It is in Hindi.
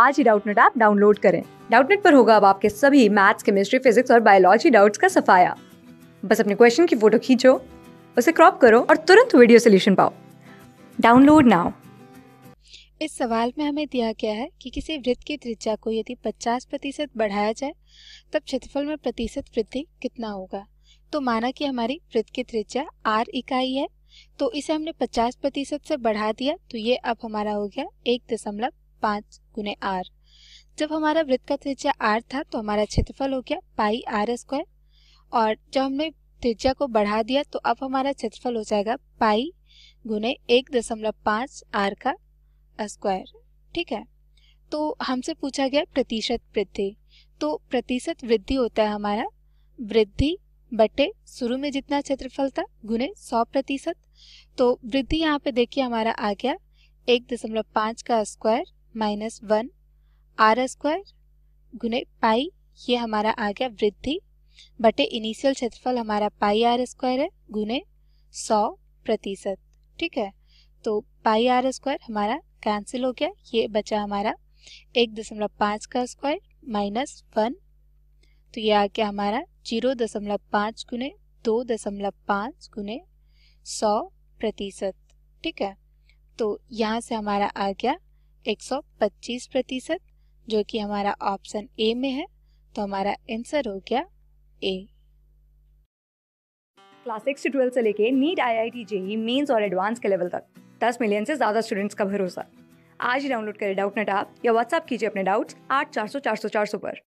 आज ही डाउटनेट ऐप डाउनलोड करें डाउटनेट पर होगा अब आपके सभी मैथ्स केमिस्ट्री फिजिक्स और बायोलॉजी डाउट्स का सफाया बस अपने क्वेश्चन की फोटो खींचो उसे क्रॉप करो और तुरंत वीडियो सोल्यूशन पाओ डाउनलोड नाउ इस सवाल में हमें दिया गया है कि किसी वृत्त की त्रिज्या को यदि 50 प्रतिशत बढ़ाया जाए तब क्षेत्रफल में प्रतिशत वृद्धि कितना होगा तो माना कि हमारी वृत्त की त्रिज्या आर इकाई है तो इसे हमने 50 प्रतिशत से बढ़ा दिया तो ये अब हमारा हो गया एक दशमलव पाँच गुने आर जब हमारा वृत्त का त्रिज्या आर था तो हमारा क्षेत्रफल हो गया पाई आर स्क्वायर और जब हमने त्रिज्या को बढ़ा दिया तो अब हमारा क्षेत्रफल हो जाएगा पाई गुने एक दशमलव पाँच आर का स्क्वायर ठीक है तो हमसे पूछा गया प्रतिशत वृद्धि तो प्रतिशत वृद्धि होता है हमारा वृद्धि बटे शुरू में जितना क्षेत्रफल था गुने सौ प्रतिशत तो वृद्धि यहाँ पे देखिए हमारा आ गया एक दशमलव पाँच का square minus one R square गुने पाई ये हमारा आ गया वृद्धि बटे इनिशियल क्षेत्रफल हमारा पाई आर स्क्वायर है गुने सौ प्रतिशत ठीक है तो पाई आर स्क्वायर हमारा कैंसिल हो गया ये बचा हमारा एक दशमलव पाँच का स्क्वायर माइनस वन तो ये आ गया हमारा जीरो दशमलव पाँच गुने दो दशमलव पाँच गुने सौ प्रतिशत ठीक है तो यहाँ से हमारा आ गया 125 प्रतिशत जो कि हमारा ऑप्शन ए में है तो हमारा आंसर हो गया ए क्लास सिक्स से ट्वेल्थ से लेके NEET I I T J mains और एडवांस के लेवल तक 10 मिलियन से ज़्यादा स्टूडेंट्स का भरोसा आज ही डाउनलोड करें डाउट नेट आप या व्हाट्सअप कीजिए अपने डाउट्स आठ चार सौ चार सौ चार सौ पर